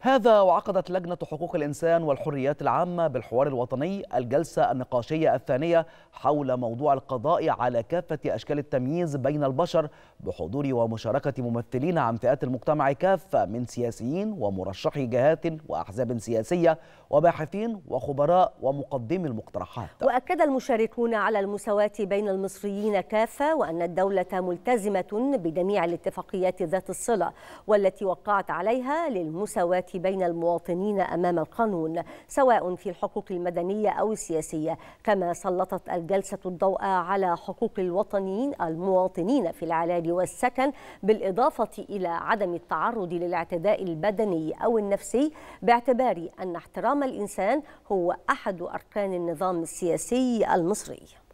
هذا وعقدت لجنة حقوق الإنسان والحريات العامة بالحوار الوطني الجلسة النقاشية الثانية حول موضوع القضاء على كافة أشكال التمييز بين البشر بحضور ومشاركة ممثلين عن فئات المجتمع كافة من سياسيين ومرشحي جهات وأحزاب سياسية وباحثين وخبراء ومقدمي المقترحات وأكد المشاركون على المساواة بين المصريين كافة وأن الدولة ملتزمة بجميع الاتفاقيات ذات الصلة والتي وقعت عليها للمساواة بين المواطنين أمام القانون سواء في الحقوق المدنية أو السياسية كما سلطت الجلسة الضوء على حقوق الوطنيين المواطنين في العلاج والسكن بالإضافة إلى عدم التعرض للاعتداء البدني أو النفسي باعتبار أن احترام الإنسان هو أحد أركان النظام السياسي المصري